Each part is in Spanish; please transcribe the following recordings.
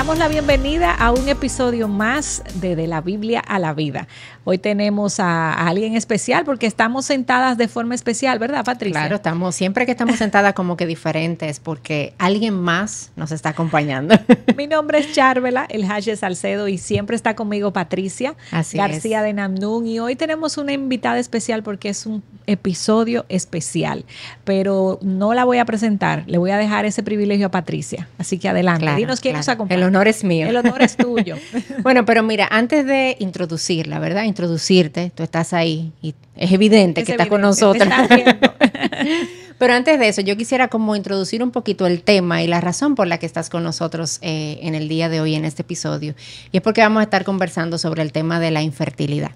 damos la bienvenida a un episodio más de De la Biblia a la Vida. Hoy tenemos a, alguien especial porque estamos sentadas de forma especial, ¿verdad, Patricia? Claro, estamos siempre que estamos sentadas como que diferentes porque alguien más nos está acompañando. Mi nombre es Charvela, el Hache Salcedo y siempre está conmigo Patricia Así García de Namnun y hoy tenemos una invitada especial porque es un episodio especial, pero no la voy a presentar, le voy a dejar ese privilegio a Patricia. Así que adelante, nos acompaña es mío. El honor es tuyo. bueno, pero mira, antes de introducirla, ¿verdad? Introducirte, tú estás ahí y es evidente que estás con nosotros. Pero antes de eso, yo quisiera como introducir un poquito el tema y la razón por la que estás con nosotros eh, en el día de hoy, en este episodio. Y es porque vamos a estar conversando sobre el tema de la infertilidad.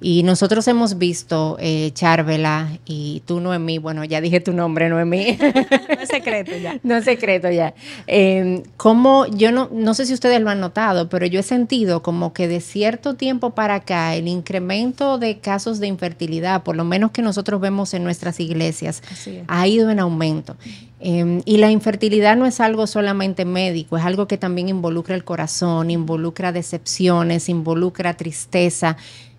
Y nosotros hemos visto, eh, Charvela y tú, Noemí, bueno, ya dije tu nombre, Noemí. no es secreto ya. No es secreto ya. Em, como yo no, no sé si ustedes lo han notado, pero yo he sentido como que de cierto tiempo para acá el incremento de casos de infertilidad, por lo menos que nosotros vemos en nuestras iglesias, ha ha ido en aumento. Em, y la infertilidad no es algo solamente médico, es algo que también involucra el corazón, involucra decepciones, involucra tristeza.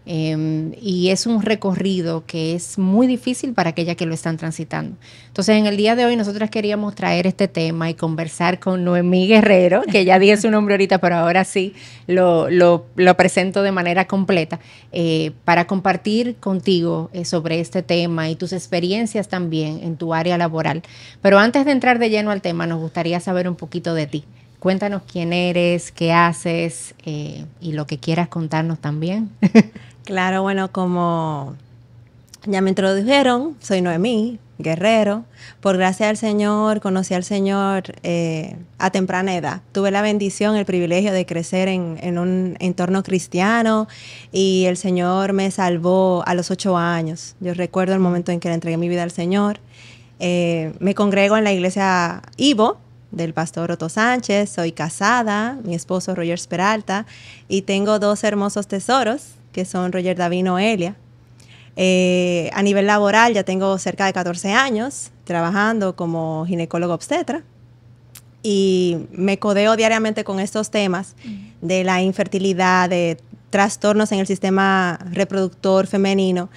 Em, y es un recorrido que es muy difícil para aquellas que lo están transitando. Entonces, en el día de hoy, nosotros queríamos traer este tema y conversar con Noemí Guerrero, que ya dije su nombre ahorita, pero ahora sí lo, lo, presento de manera completa, eh, para compartir contigo eh, sobre este tema y tus experiencias también en tu área laboral. Pero antes de entrar de lleno al tema, nos gustaría saber un poquito de ti. Cuéntanos quién eres, qué haces eh, y lo que quieras contarnos también. Claro, bueno, como ya me introdujeron, soy Noemí Guerrero. Por gracia del Señor, conocí al Señor eh, a temprana edad. Tuve la bendición, el privilegio de crecer en, un entorno cristiano y el Señor me salvó a los ocho años. Yo recuerdo el momento en que le entregué mi vida al Señor. Eh, me congrego en la iglesia Ivo, del pastor Otto Sánchez, soy casada, mi esposo Roger Peralta y tengo dos hermosos tesoros que son Roger Davino Elia. Eh, a nivel laboral ya tengo cerca de 14 años trabajando como ginecólogo obstetra y me codeo diariamente con estos temas de la infertilidad, de trastornos en el sistema reproductor femenino.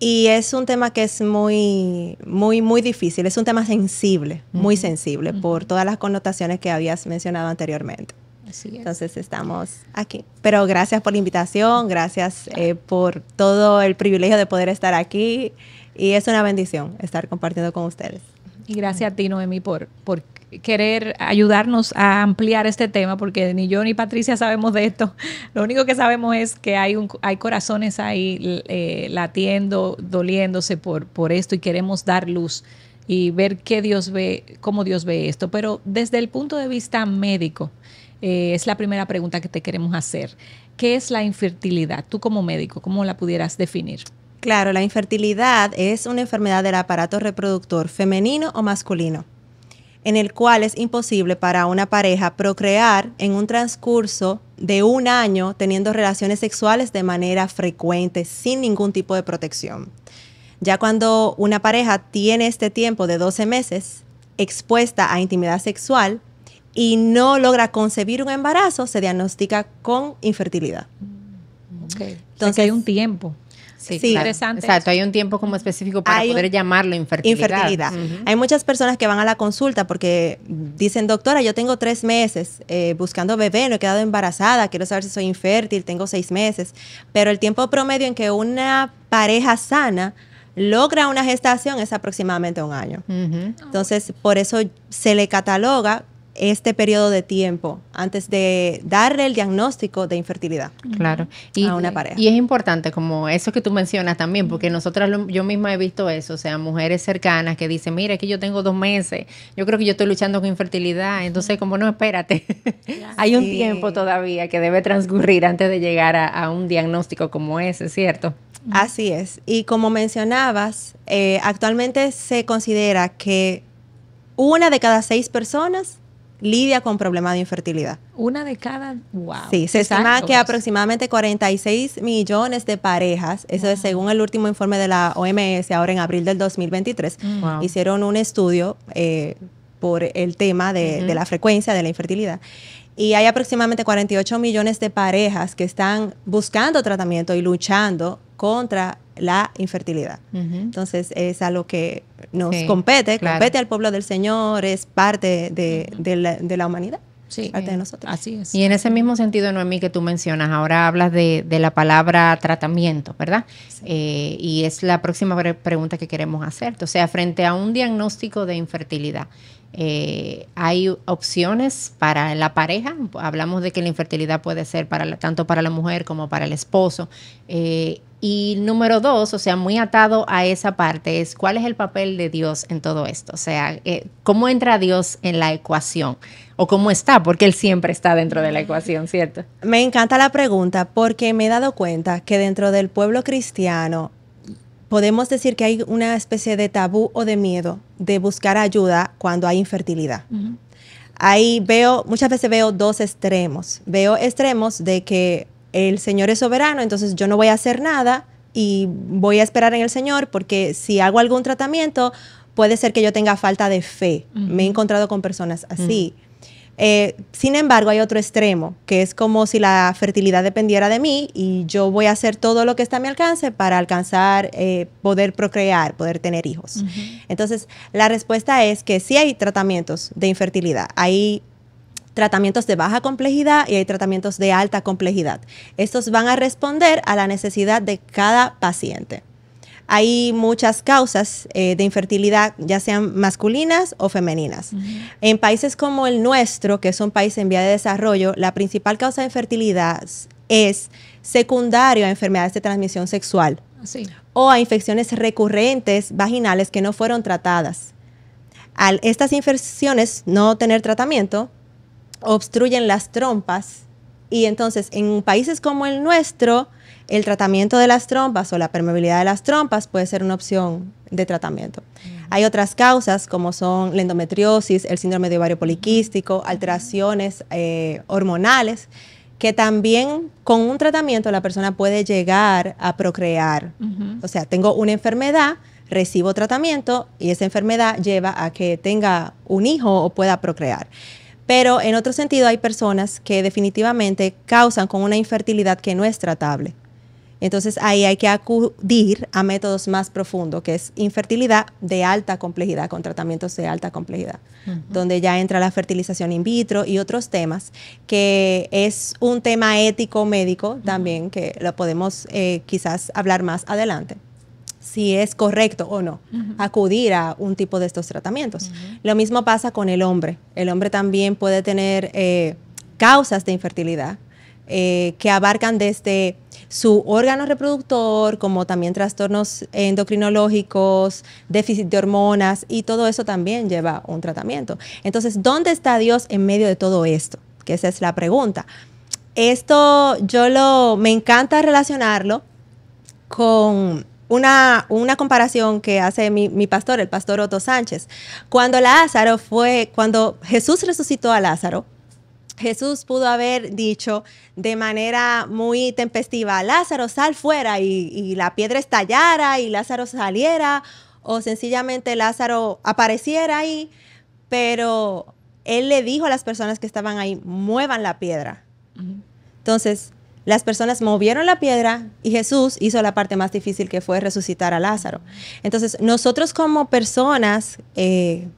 Y es un tema que es muy, muy, muy difícil. Es un tema sensible, muy sensible, por todas las connotaciones que habías mencionado anteriormente. Entonces estamos aquí. Pero gracias por la invitación, gracias eh, por todo el privilegio de poder estar aquí y es una bendición estar compartiendo con ustedes. Y gracias a ti, Noemi, por, por querer ayudarnos a ampliar este tema, porque ni yo ni Patricia sabemos de esto. Lo único que sabemos es que hay, un, hay corazones ahí eh, latiendo, doliéndose por, por esto y queremos dar luz y ver qué Dios ve, cómo Dios ve esto. Pero desde el punto de vista médico, eh, es la primera pregunta que te queremos hacer. ¿Qué es la infertilidad? Tú como médico, ¿cómo la pudieras definir? Claro, la infertilidad es una enfermedad del aparato reproductor femenino o masculino, en el cual es imposible para una pareja procrear en un transcurso de un año teniendo relaciones sexuales de manera frecuente, sin ningún tipo de protección. Ya cuando una pareja tiene este tiempo de 12 meses expuesta a intimidad sexual, y no logra concebir un embarazo, se diagnostica con infertilidad. Mm. Entonces hay un tiempo. Sí, interesante. Exacto, hay un tiempo como específico para poder llamarlo infertilidad. Hay muchas personas que van a la consulta porque dicen, doctora, yo tengo tres meses eh, buscando bebé, no he quedado embarazada, quiero saber si soy infértil, tengo seis meses. Pero el tiempo promedio en que una pareja sana logra una gestación es aproximadamente un año. Entonces, por eso se le cataloga este periodo de tiempo antes de darle el diagnóstico de infertilidad claro. y, a una pareja. Y es importante, como eso que tú mencionas también, porque nosotras, yo misma he visto eso, o sea, mujeres cercanas que dicen, mira, es que yo tengo dos meses, yo creo que yo estoy luchando con infertilidad, entonces como no, espérate, hay un tiempo todavía que debe transcurrir antes de llegar a, un diagnóstico como ese, ¿cierto? Así es. Y como mencionabas, eh, actualmente se considera que una de cada seis personas lidia con problemas de infertilidad. Una de cada, wow. Sí, se estima que aproximadamente 46 millones de parejas, eso es según el último informe de la OMS, ahora en abril del 2023, mm. hicieron un estudio eh, por el tema de, de la frecuencia de la infertilidad y hay aproximadamente 48 millones de parejas que están buscando tratamiento y luchando contra la infertilidad. Entonces es algo que nos compete, compete al pueblo del Señor, es parte de, la, humanidad. parte de eh, nosotros. Así Y en ese mismo sentido, Noemí, que tú mencionas, ahora hablas de, la palabra tratamiento, ¿verdad? Eh, y es la próxima pregunta que queremos hacer O sea, frente a un diagnóstico de infertilidad, eh, hay opciones para la pareja. Hablamos de que la infertilidad puede ser para la, tanto para la mujer como para el esposo. Y número dos, o sea, muy atado a esa parte, es cuál es el papel de Dios en todo esto. O sea, eh, cómo entra Dios en la ecuación o cómo está, porque Él siempre está dentro de la ecuación, ¿cierto? Me encanta la pregunta porque me he dado cuenta que dentro del pueblo cristiano podemos decir que hay una especie de tabú o de miedo de buscar ayuda cuando hay infertilidad. Ahí veo, muchas veces veo dos extremos. Veo extremos de que el Señor es soberano, entonces yo no voy a hacer nada y voy a esperar en el Señor porque si hago algún tratamiento puede ser que yo tenga falta de fe. Me he encontrado con personas así. Eh, sin embargo, hay otro extremo, que es como si la fertilidad dependiera de mí y yo voy a hacer todo lo que está a mi alcance para alcanzar, eh, poder procrear, poder tener hijos. Entonces, la respuesta es que sí hay tratamientos de infertilidad. Hay tratamientos de baja complejidad y hay tratamientos de alta complejidad. Estos van a responder a la necesidad de cada paciente. Hay muchas causas eh, de infertilidad, ya sean masculinas o femeninas. En países como el nuestro, que es un país en vía de desarrollo, la principal causa de infertilidad es secundario a enfermedades de transmisión sexual ah, o a infecciones recurrentes vaginales que no fueron tratadas. Al estas infecciones no tener tratamiento, obstruyen las trompas. Y entonces, en países como el nuestro, el tratamiento de las trompas o la permeabilidad de las trompas puede ser una opción de tratamiento. Mm. Hay otras causas como son la endometriosis, el síndrome de ovario poliquístico, mm. alteraciones eh, hormonales, que también con un tratamiento la persona puede llegar a procrear. O sea, tengo una enfermedad, recibo tratamiento y esa enfermedad lleva a que tenga un hijo o pueda procrear. Pero en otro sentido hay personas que definitivamente causan con una infertilidad que no es tratable. Entonces ahí hay que acudir a métodos más profundos, que es infertilidad de alta complejidad, con tratamientos de alta complejidad, donde ya entra la fertilización in vitro y otros temas, que es un tema ético médico también, que lo podemos eh, quizás hablar más adelante si es correcto o no acudir a un tipo de estos tratamientos. Lo mismo pasa con el hombre. El hombre también puede tener eh, causas de infertilidad eh, que abarcan desde su órgano reproductor, como también trastornos endocrinológicos, déficit de hormonas, y todo eso también lleva un tratamiento. Entonces, ¿dónde está Dios en medio de todo esto? Que esa es la pregunta. Esto yo lo, me encanta relacionarlo con una, comparación que hace mi, pastor, el pastor Otto Sánchez. Cuando Lázaro fue, cuando Jesús resucitó a Lázaro, Jesús pudo haber dicho de manera muy tempestiva, Lázaro, sal fuera y, y la piedra estallara y Lázaro saliera o sencillamente Lázaro apareciera ahí, pero él le dijo a las personas que estaban ahí, muevan la piedra. Entonces, las personas movieron la piedra y Jesús hizo la parte más difícil que fue resucitar a Lázaro. Entonces, nosotros como personas, eh,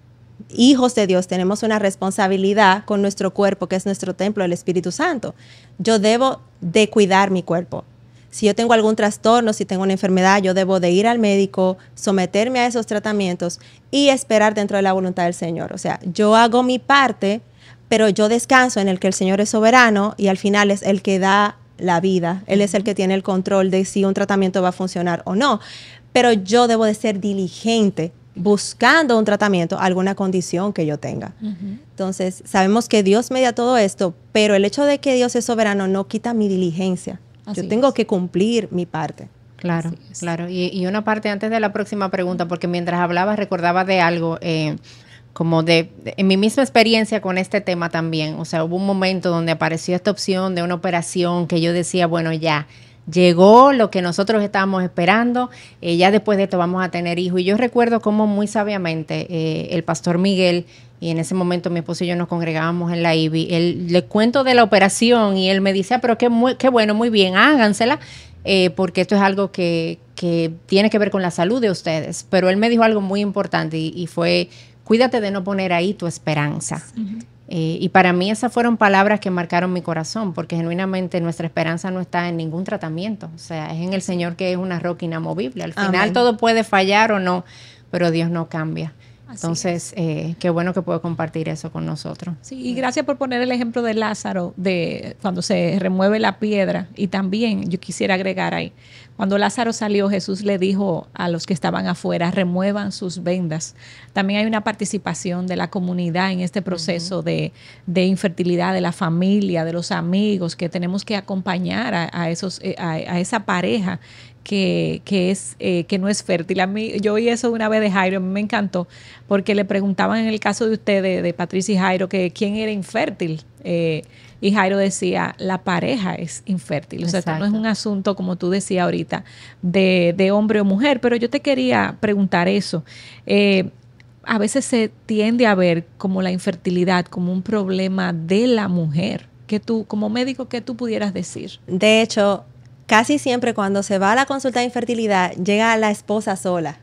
hijos de Dios, tenemos una responsabilidad con nuestro cuerpo, que es nuestro templo, el Espíritu Santo. Yo debo de cuidar mi cuerpo. Si yo tengo algún trastorno, si tengo una enfermedad, yo debo de ir al médico, someterme a esos tratamientos y esperar dentro de la voluntad del Señor. O sea, yo hago mi parte, pero yo descanso en el que el Señor es soberano y al final es el que da la vida. Él es el que tiene el control de si un tratamiento va a funcionar o no. Pero yo debo de ser diligente buscando un tratamiento, alguna condición que yo tenga. Entonces, sabemos que Dios media todo esto, pero el hecho de que Dios es soberano no quita mi diligencia. yo tengo que cumplir mi parte. Claro, claro. Y, una parte antes de la próxima pregunta, porque mientras hablabas recordaba de algo. Eh, como de, en mi misma experiencia con este tema también, o sea, hubo un momento donde apareció esta opción de una operación que yo decía, bueno, ya, llegó lo que nosotros estábamos esperando, eh, ya después de esto vamos a tener hijos. Y yo recuerdo cómo muy sabiamente eh, el pastor Miguel, y en ese momento mi esposo y yo nos congregábamos en la IBI, él le cuento de la operación y él me dice, ah, pero qué, qué bueno, muy bien, hágansela, eh, porque esto es algo que, que, tiene que ver con la salud de ustedes. Pero él me dijo algo muy importante y, y fue cuídate de no poner ahí tu esperanza. Eh, y para mí esas fueron palabras que marcaron mi corazón, porque genuinamente nuestra esperanza no está en ningún tratamiento, o sea, es en el Señor que es una roca inamovible. Al final todo puede fallar o no, pero Dios no cambia. Entonces, eh, qué bueno que puedo compartir eso con nosotros. Sí, y gracias por poner el ejemplo de Lázaro, de cuando se remueve la piedra. Y también yo quisiera agregar ahí, cuando Lázaro salió, Jesús le dijo a los que estaban afuera, remuevan sus vendas. También hay una participación de la comunidad en este proceso de, infertilidad, de la familia, de los amigos, que tenemos que acompañar a, esos, eh, a esa pareja que, es, eh, que no es fértil. A mí, yo oí eso una vez de Jairo, me encantó, porque le preguntaban en el caso de ustedes de, Patricia y Jairo, que quién era infértil. Eh, y Jairo decía, la pareja es infértil. O sea, esto no es un asunto, como tú decías ahorita, de, de, hombre o mujer, pero yo te quería preguntar eso. Eh, a veces se tiende a ver como la infertilidad como un problema de la mujer. Que tú, como médico, ¿qué tú pudieras decir? De hecho, casi siempre cuando se va a la consulta de infertilidad llega la esposa sola.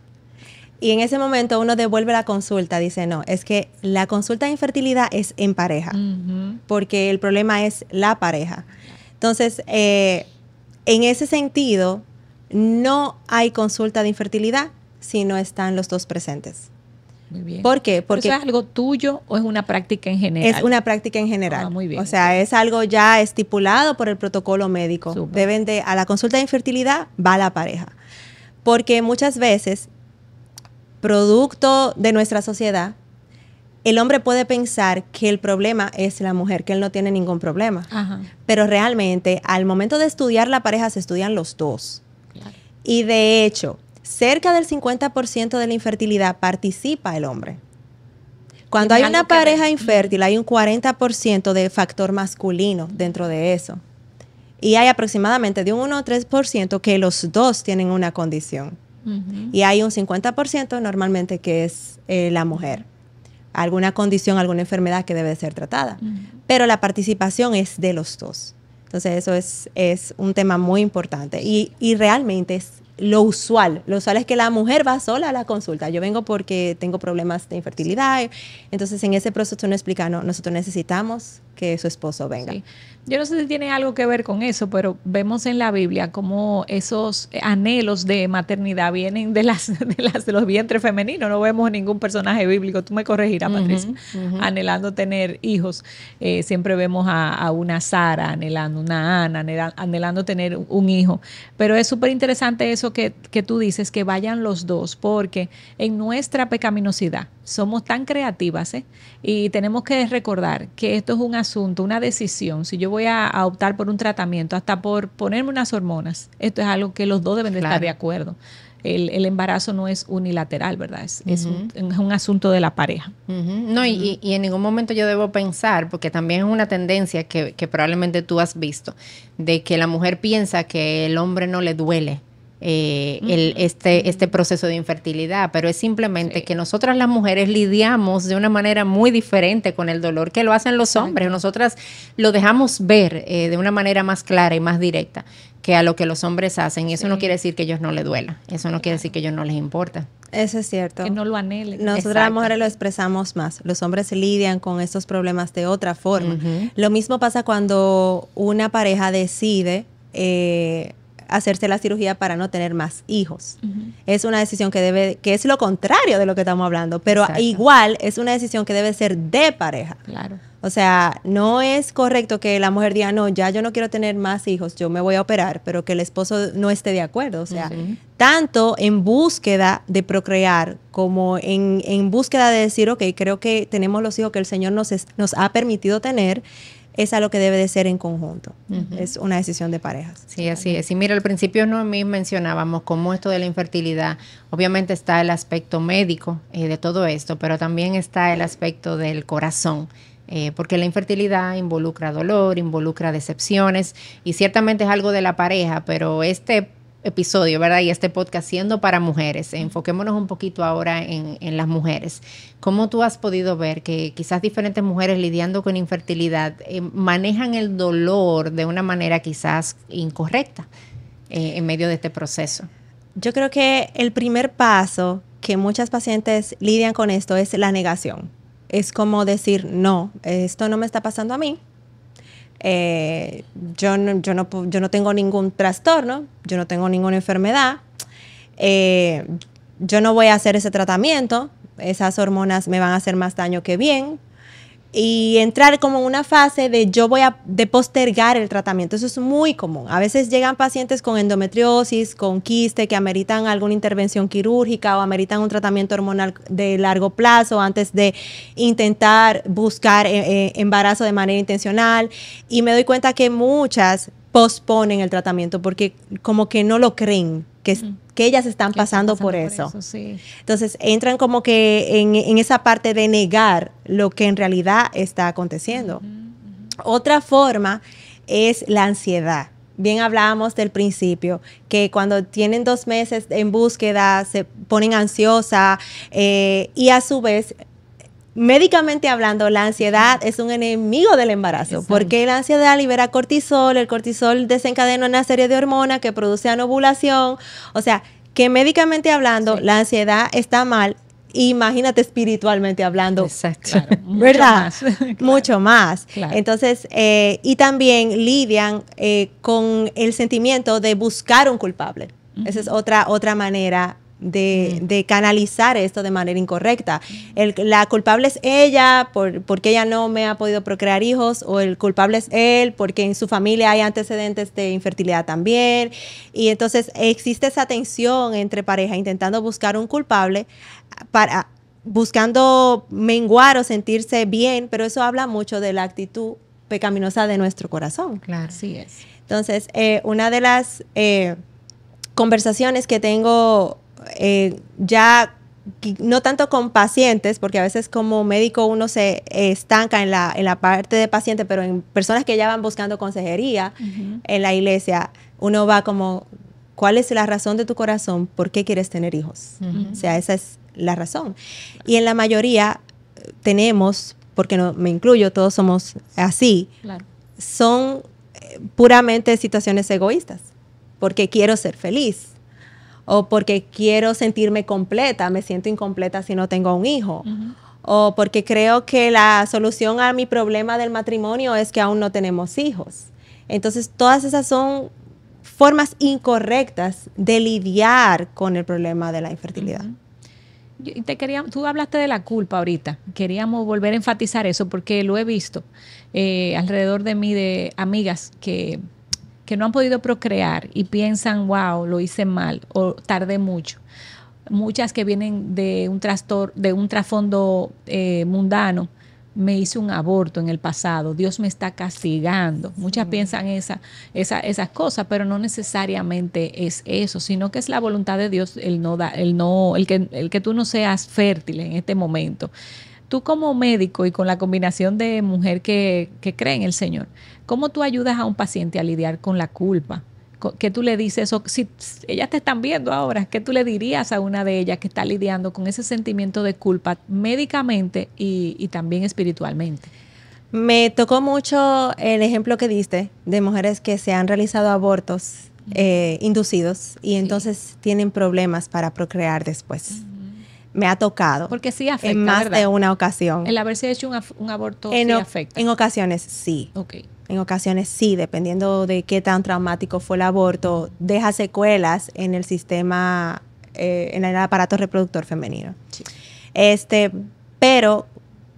Y en ese momento uno devuelve la consulta, dice, no, es que la consulta de infertilidad es en pareja, porque el problema es la pareja. Entonces, eh, en ese sentido, no hay consulta de infertilidad si no están los dos presentes. ¿Por qué? Porque es algo tuyo o es una práctica en general? Es una práctica en general. Ah, muy bien. O sea, es algo ya estipulado por el protocolo médico. Deben de, a la consulta de infertilidad va la pareja. Porque muchas veces, producto de nuestra sociedad, el hombre puede pensar que el problema es la mujer, que él no tiene ningún problema. Ajá. Pero realmente, al momento de estudiar la pareja, se estudian los dos. Claro. Y de hecho, cerca del 50% de la infertilidad participa el hombre. Cuando hay una pareja infértil, hay un 40% de factor masculino dentro de eso. Y hay aproximadamente de un 1 o 3% que los dos tienen una condición. Y hay un 50% normalmente que es eh, la mujer. Alguna condición, alguna enfermedad que debe ser tratada. Pero la participación es de los dos. Entonces eso es, es un tema muy importante. Y, y realmente es lo usual. Lo usual es que la mujer va sola a la consulta. Yo vengo porque tengo problemas de infertilidad. Entonces, en ese proceso uno explica, no, nosotros necesitamos que su esposo venga. Yo no sé si tiene algo que ver con eso, pero vemos en la Biblia cómo esos anhelos de maternidad vienen de las de, las, de los vientres femeninos. No vemos ningún personaje bíblico, tú me corregirás, Patricia, anhelando tener hijos. Eh, siempre vemos a, una Sara anhelando, una Ana anhelando, tener un hijo. Pero es súper interesante eso que, tú dices, que vayan los dos, porque en nuestra pecaminosidad somos tan creativas ¿eh? y tenemos que recordar que esto es un asunto, una decisión, si yo voy a, optar por un tratamiento, hasta por ponerme unas hormonas, esto es algo que los dos deben estar de acuerdo. El, embarazo no es unilateral, ¿verdad? Es, es, un, asunto de la pareja. No, y, en ningún momento yo debo pensar, porque también es una tendencia que, que probablemente tú has visto, de que la mujer piensa que el hombre no le duele eh, este, este proceso de infertilidad, pero es simplemente que nosotras las mujeres lidiamos de una manera muy diferente con el dolor que lo hacen los hombres. Nosotras lo dejamos ver eh, de una manera más clara y más directa que a lo que los hombres hacen. Y eso no quiere decir que ellos no les duela, eso no quiere decir que ellos no les importa. Eso es cierto. Que no lo anhelen. Nosotras las mujeres lo expresamos más. Los hombres lidian con estos problemas de otra forma. Lo mismo pasa cuando una pareja decide eh, hacerse la cirugía para no tener más hijos. Es una decisión que debe, que es lo contrario de lo que estamos hablando, pero igual es una decisión que debe ser de pareja. Claro. O sea, no es correcto que la mujer diga, no, ya yo no quiero tener más hijos, yo me voy a operar, pero que el esposo no esté de acuerdo. O sea, tanto en búsqueda de procrear como en, en, búsqueda de decir, ok, creo que tenemos los hijos que el Señor nos, nos ha permitido tener es lo que debe de ser en conjunto. Es una decisión de parejas. Sí, así es. Y mira, al principio no mencionábamos cómo esto de la infertilidad, obviamente está el aspecto médico eh, de todo esto, pero también está el aspecto del corazón. Eh, porque la infertilidad involucra dolor, involucra decepciones y ciertamente es algo de la pareja, pero este episodio, ¿verdad? Y este podcast siendo para mujeres. Enfoquémonos un poquito ahora en, las mujeres. ¿Cómo tú has podido ver que quizás diferentes mujeres lidiando con infertilidad eh, manejan el dolor de una manera quizás incorrecta eh, en medio de este proceso? Yo creo que el primer paso que muchas pacientes lidian con esto es la negación. Es como decir, no, esto no me está pasando a mí, eh, yo, no, yo, no, yo no tengo ningún trastorno, yo no tengo ninguna enfermedad, eh, yo no voy a hacer ese tratamiento, esas hormonas me van a hacer más daño que bien, y entrar como en una fase de yo voy a de postergar el tratamiento. Eso es muy común. A veces llegan pacientes con endometriosis, con quiste, que ameritan alguna intervención quirúrgica o ameritan un tratamiento hormonal de largo plazo antes de intentar buscar eh, eh, embarazo de manera intencional. Y me doy cuenta que muchas posponen el tratamiento porque como que no lo creen, Mm. que, ellas están, pasando, por eso. Entonces entran como que en, esa parte de negar lo que en realidad está aconteciendo. Otra forma es la ansiedad. Bien hablábamos del principio, que cuando tienen dos meses en búsqueda se ponen ansiosa eh, y a su vez médicamente hablando, la ansiedad es un enemigo del embarazo, porque la ansiedad libera cortisol, el cortisol desencadena una serie de hormonas que producen ovulación, o sea, que médicamente hablando, la ansiedad está mal. Imagínate espiritualmente hablando. Exacto. mucho ¿Verdad? Más. Mucho más. Entonces, eh, y también lidian eh, con el sentimiento de buscar un culpable. Esa es otra, otra manera de, canalizar esto de manera incorrecta. la culpable es ella por, porque ella no me ha podido procrear hijos o el culpable es él porque en su familia hay antecedentes de infertilidad también. Y entonces existe esa tensión entre pareja intentando buscar un culpable para buscando menguar o sentirse bien, pero eso habla mucho de la actitud pecaminosa de nuestro corazón. Claro, sí es. Entonces, eh, una de las eh, conversaciones que tengo eh, ya no tanto con pacientes, porque a veces como médico uno se estanca en la, en la parte de paciente, pero en personas que ya van buscando consejería en la iglesia, uno va como, ¿cuál es la razón de tu corazón? ¿Por qué quieres tener hijos? O sea, esa es la razón. Y en la mayoría tenemos, porque no, me incluyo, todos somos así, son eh, puramente situaciones egoístas, porque quiero ser feliz o porque quiero sentirme completa, me siento incompleta si no tengo un hijo. O porque creo que la solución a mi problema del matrimonio es que aún no tenemos hijos. Entonces, todas esas son formas incorrectas de lidiar con el problema de la infertilidad. te quería, tú hablaste de la culpa ahorita. Queríamos volver a enfatizar eso porque lo he visto eh, alrededor de mí de amigas que que no han podido procrear y piensan, wow, lo hice mal o tardé mucho. Muchas que vienen de un, trastor, de un trasfondo eh, mundano, me hice un aborto en el pasado, Dios me está castigando. Muchas piensan esa, esas cosas, pero no necesariamente es eso, sino que es la voluntad de Dios el no da, el no, el que, el que tú no seas fértil en este momento tú como médico y con la combinación de mujer que, que cree en el Señor, ¿cómo tú ayudas a un paciente a lidiar con la culpa? ¿Qué tú le dices? O si ellas te están viendo ahora, ¿qué tú le dirías a una de ellas que está lidiando con ese sentimiento de culpa médicamente y, también espiritualmente? Me tocó mucho el ejemplo que diste de mujeres que se han realizado abortos eh, inducidos y entonces tienen problemas para procrear después. Mm me ha tocado. Porque sí afecta. En más de una ocasión. El haberse hecho un, aborto en sí afecta. En ocasiones sí. Ok. En ocasiones sí, dependiendo de qué tan traumático fue el aborto, deja secuelas en el sistema, eh, en el aparato reproductor femenino. Este, pero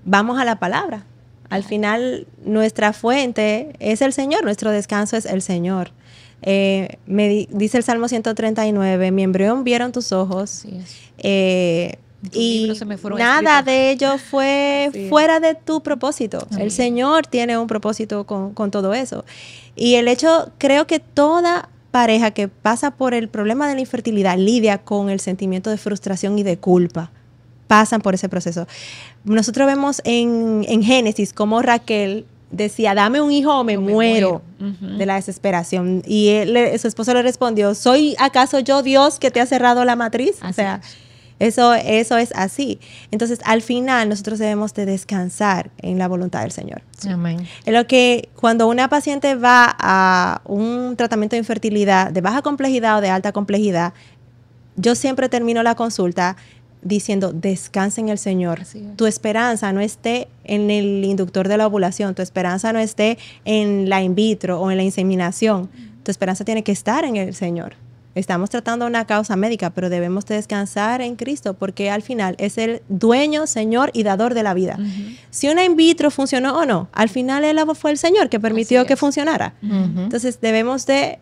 vamos a la palabra. Al final, nuestra fuente es el Señor, nuestro descanso es el Señor. Eh, me dice el Salmo 139, mi embrión vieron tus ojos, eh, y nada de ello fue fuera de tu propósito. El Señor tiene un propósito con, con, todo eso. Y el hecho, creo que toda pareja que pasa por el problema de la infertilidad lidia con el sentimiento de frustración y de culpa. Pasan por ese proceso. Nosotros vemos en, en Génesis cómo Raquel decía, dame un hijo o me, muero, de la desesperación. Y su esposo le respondió, ¿soy acaso yo Dios que te ha cerrado la matriz? o sea, eso, eso es así. Entonces, al final, nosotros debemos de descansar en la voluntad del Señor. En lo que cuando una paciente va a un tratamiento de infertilidad de baja complejidad o de alta complejidad, yo siempre termino la consulta diciendo, descansa en el Señor. Tu esperanza no esté en el inductor de la ovulación, tu esperanza no esté en la in vitro o en la inseminación. Tu esperanza tiene que estar en el Señor. Estamos tratando una causa médica, pero debemos descansar en Cristo porque al final es el dueño, Señor y dador de la vida. Si una in vitro funcionó o no, al final él fue el Señor que permitió que funcionara. Entonces debemos de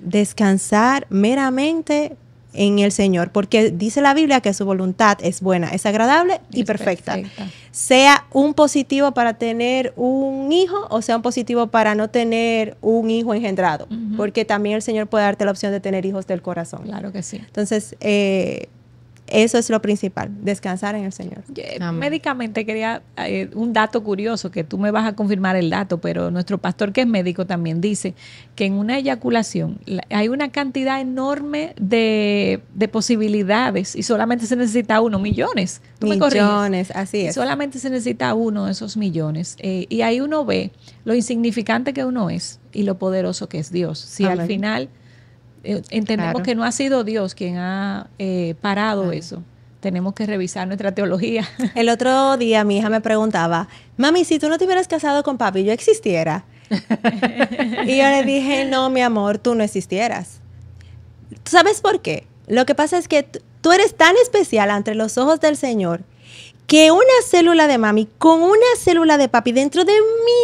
descansar meramente en el Señor, porque dice la Biblia que su voluntad es buena, es agradable y perfecta. Sea un positivo para tener un hijo o sea un positivo para no tener un hijo engendrado, porque también el Señor puede darte la opción de tener hijos del corazón. Claro que sí. Entonces, eh, eso es lo principal, descansar en el Señor. médicamente quería eh, un dato curioso, que tú me vas a confirmar el dato, pero nuestro pastor que es médico también dice que en una eyaculación hay una cantidad enorme de, de, posibilidades y solamente se necesita uno, millones. ¿Tú millones, así es. solamente se necesita uno de esos millones. Eh, y ahí uno ve lo insignificante que uno es y lo poderoso que es Dios. Si al final eh, entendemos que no ha sido Dios quien ha eh, parado eso. Tenemos que revisar nuestra teología. El otro día mi hija me preguntaba, mami, si tú no te hubieras casado con papi, yo existiera. y yo le dije, no, mi amor, tú no existieras. sabes por qué? Lo que pasa es que tú eres tan especial ante los ojos del Señor que una célula de mami con una célula de papi dentro de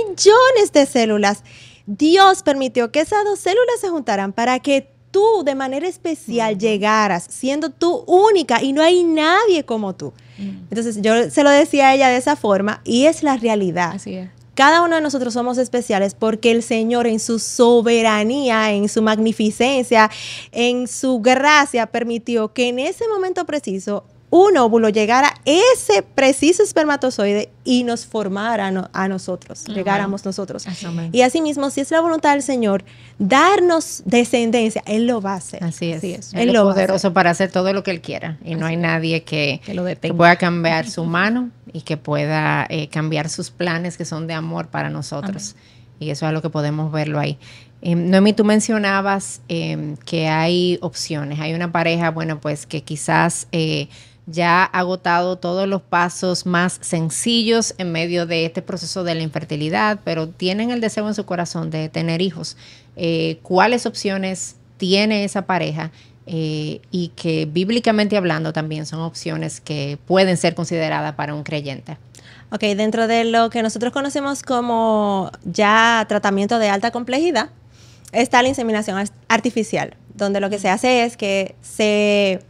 millones de células, Dios permitió que esas dos células se juntaran para que tú de manera especial llegaras siendo tú única y no hay nadie como tú. Mm. Entonces yo se lo decía a ella de esa forma y es la realidad. Cada uno de nosotros somos especiales porque el Señor en su soberanía, en su magnificencia, en su gracia permitió que en ese momento preciso un óvulo llegara ese preciso espermatozoide y nos formara a, nosotros, ah, llegáramos nosotros. Y Y asimismo, si es la voluntad del Señor darnos descendencia, Él lo va a hacer. Así es. Así es. Él, es poderoso para hacer todo lo que Él quiera. Y no hay nadie que, pueda cambiar su mano y que pueda eh, cambiar sus planes que son de amor para nosotros. Y eso es lo que podemos verlo ahí. Eh, em, Noemi, tú mencionabas em, que hay opciones. Hay una pareja, bueno, pues que quizás... Eh, ya ha agotado todos los pasos más sencillos en medio de este proceso de la infertilidad, pero tienen el deseo en su corazón de tener hijos. Eh, ¿Cuáles opciones tiene esa pareja? Eh, y que bíblicamente hablando también son opciones que pueden ser consideradas para un creyente. Ok, dentro de lo que nosotros conocemos como ya tratamiento de alta complejidad, está la inseminación artificial, donde lo que se hace es que se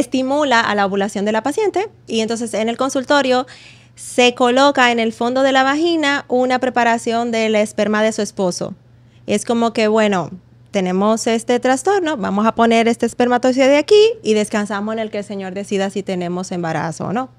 estimula a la ovulación de la paciente y entonces en el consultorio se coloca en el fondo de la vagina una preparación del esperma de su esposo. Es como que, bueno, tenemos este trastorno, vamos a poner este espermatozoide aquí y descansamos en el que el Señor decida si tenemos embarazo o no.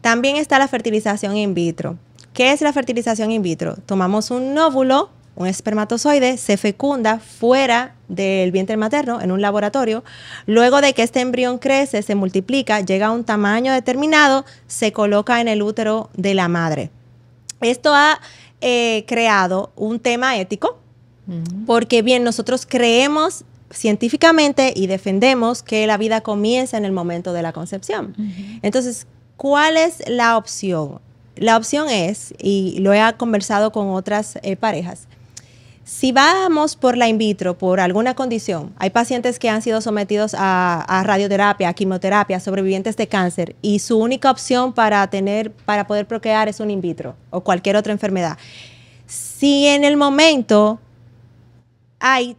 También está la fertilización in vitro. ¿Qué es la fertilización in vitro? Tomamos un óvulo un espermatozoide se fecunda fuera del vientre materno en un laboratorio. Luego de que este embrión crece, se multiplica, llega a un tamaño determinado, se coloca en el útero de la madre. Esto ha eh, creado un tema ético, porque bien, nosotros creemos científicamente y defendemos que la vida comienza en el momento de la concepción. Entonces, ¿cuál es la opción? La opción es, y lo he conversado con otras eh, parejas, si vamos por la in vitro, por alguna condición, hay pacientes que han sido sometidos a, radioterapia, a quimioterapia, sobrevivientes de cáncer, y su única opción para, tener, para poder bloquear es un in vitro o cualquier otra enfermedad. Si en el momento hay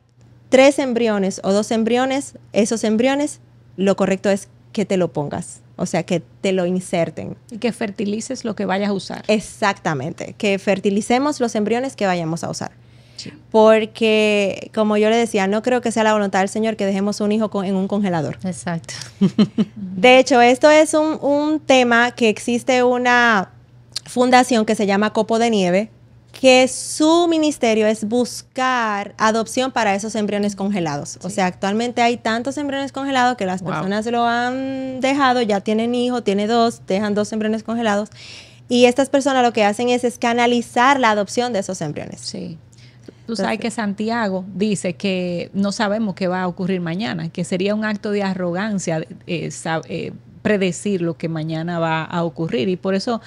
tres embriones o dos embriones, esos embriones, lo correcto es que te lo pongas. O sea, que te lo inserten. Y que fertilices lo que vayas a usar. Exactamente, que fertilicemos los embriones que vayamos a usar. Porque, como yo le decía, no creo que sea la voluntad del Señor que dejemos un hijo en un congelador. Exacto. De hecho, esto es un, tema que existe una fundación que se llama Copo de Nieve, que su ministerio es buscar adopción para esos embriones congelados. O sea, actualmente hay tantos embriones congelados que las personas lo han dejado, ya tienen hijo, tiene dos, dejan dos embriones congelados. Y estas personas lo que hacen es, es canalizar la adopción de esos embriones. Sí. Tú sabes que Santiago dice que no sabemos qué va a ocurrir mañana, que sería un acto de arrogancia eh, eh, predecir lo que mañana va a ocurrir. Y por eso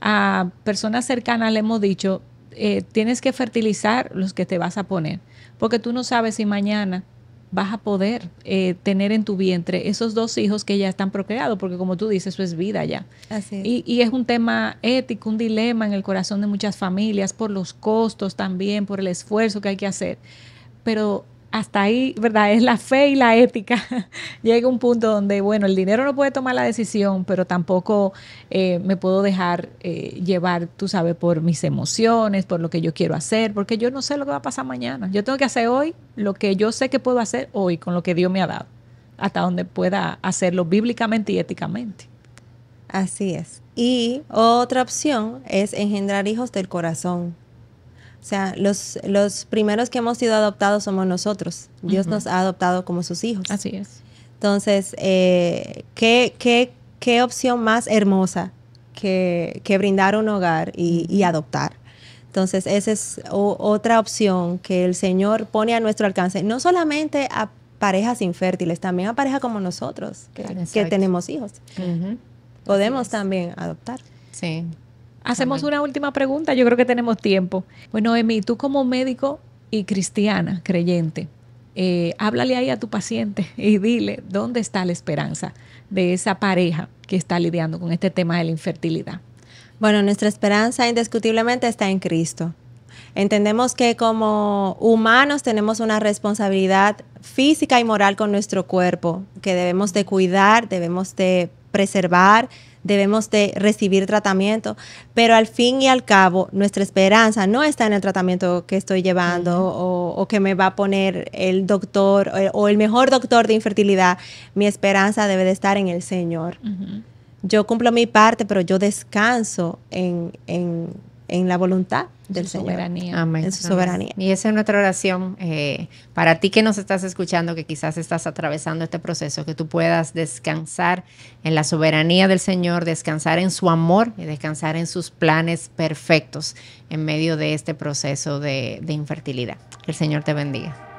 a personas cercanas le hemos dicho, eh, tienes que fertilizar los que te vas a poner, porque tú no sabes si mañana vas a poder eh, tener en tu vientre esos dos hijos que ya están procreados, porque como tú dices, eso es vida ya. Así Y, y, es un tema ético, un dilema en el corazón de muchas familias, por los costos también, por el esfuerzo que hay que hacer. Pero hasta ahí, ¿verdad? Es la fe y la ética. Llega un punto donde, bueno, el dinero no puede tomar la decisión, pero tampoco eh, me puedo dejar eh, llevar, tú sabes, por mis emociones, por lo que yo quiero hacer, porque yo no sé lo que va a pasar mañana. Yo tengo que hacer hoy lo que yo sé que puedo hacer hoy con lo que Dios me ha dado, hasta donde pueda hacerlo bíblicamente y éticamente. Así es. Y otra opción es engendrar hijos del corazón. O sea, los, los primeros que hemos sido adoptados somos nosotros. Dios nos ha adoptado como sus hijos. Así es. Entonces, eh, ¿qué, qué, opción más hermosa que, brindar un hogar y, adoptar? Entonces, esa es otra opción que el Señor pone a nuestro alcance, no solamente a parejas infértiles, también a parejas como nosotros, que, tenemos hijos. Podemos también adoptar. Sí, Hacemos una última pregunta, yo creo que tenemos tiempo. Bueno, Emi, tú como médico y cristiana, creyente, eh, háblale ahí a tu paciente y dile dónde está la esperanza de esa pareja que está lidiando con este tema de la infertilidad. Bueno, nuestra esperanza indiscutiblemente está en Cristo. Entendemos que como humanos tenemos una responsabilidad física y moral con nuestro cuerpo, que debemos de cuidar, debemos de preservar, debemos de recibir tratamiento, pero al fin y al cabo nuestra esperanza no está en el tratamiento que estoy llevando o, que me va a poner el doctor eh, o el, mejor doctor de infertilidad, mi esperanza debe de estar en el Señor. Yo cumplo mi parte, pero yo descanso en en la voluntad del Señor. Soberanía. Amén. En su soberanía. Y esa es nuestra oración eh, para ti que nos estás escuchando, que quizás estás atravesando este proceso, que tú puedas descansar en la soberanía del Señor, descansar en su amor y descansar en sus planes perfectos en medio de este proceso de, de infertilidad. Que el Señor te bendiga.